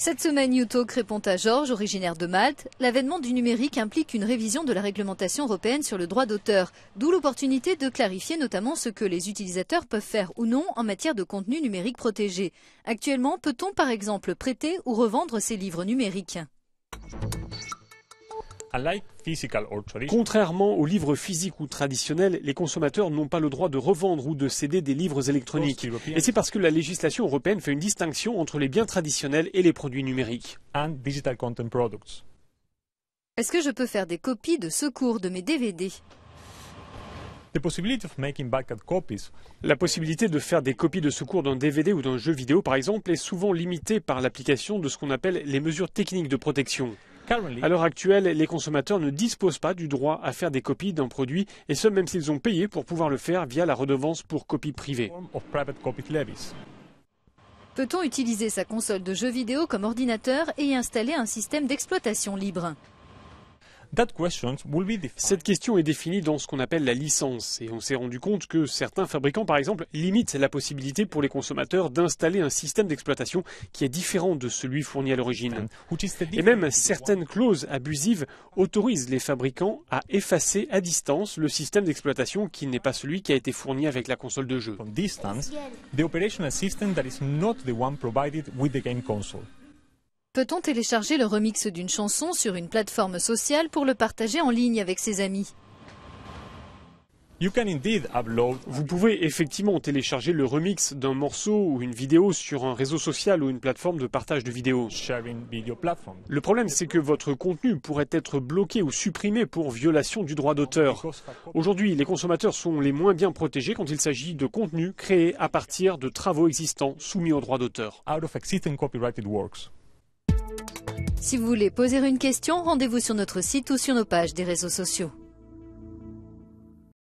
Cette semaine, New répond à Georges, originaire de Malte. L'avènement du numérique implique une révision de la réglementation européenne sur le droit d'auteur, d'où l'opportunité de clarifier notamment ce que les utilisateurs peuvent faire ou non en matière de contenu numérique protégé. Actuellement, peut-on par exemple prêter ou revendre ses livres numériques Contrairement aux livres physiques ou traditionnels, les consommateurs n'ont pas le droit de revendre ou de céder des livres électroniques. Et c'est parce que la législation européenne fait une distinction entre les biens traditionnels et les produits numériques. Est-ce que je peux faire des copies de secours de mes DVD la possibilité de faire des copies de secours d'un DVD ou d'un jeu vidéo, par exemple, est souvent limitée par l'application de ce qu'on appelle les mesures techniques de protection. À l'heure actuelle, les consommateurs ne disposent pas du droit à faire des copies d'un produit, et ce même s'ils ont payé pour pouvoir le faire via la redevance pour copie privée. Peut-on utiliser sa console de jeux vidéo comme ordinateur et y installer un système d'exploitation libre cette question est définie dans ce qu'on appelle la licence, et on s'est rendu compte que certains fabricants, par exemple, limitent la possibilité pour les consommateurs d'installer un système d'exploitation qui est différent de celui fourni à l'origine. Et même certaines clauses abusives autorisent les fabricants à effacer à distance le système d'exploitation qui n'est pas celui qui a été fourni avec la console de jeu. Peut-on télécharger le remix d'une chanson sur une plateforme sociale pour le partager en ligne avec ses amis vous pouvez effectivement télécharger le remix d'un morceau ou une vidéo sur un réseau social ou une plateforme de partage de vidéos. Le problème, c'est que votre contenu pourrait être bloqué ou supprimé pour violation du droit d'auteur. Aujourd'hui, les consommateurs sont les moins bien protégés quand il s'agit de contenus créés à partir de travaux existants soumis au droit d'auteur. Si vous voulez poser une question, rendez-vous sur notre site ou sur nos pages des réseaux sociaux.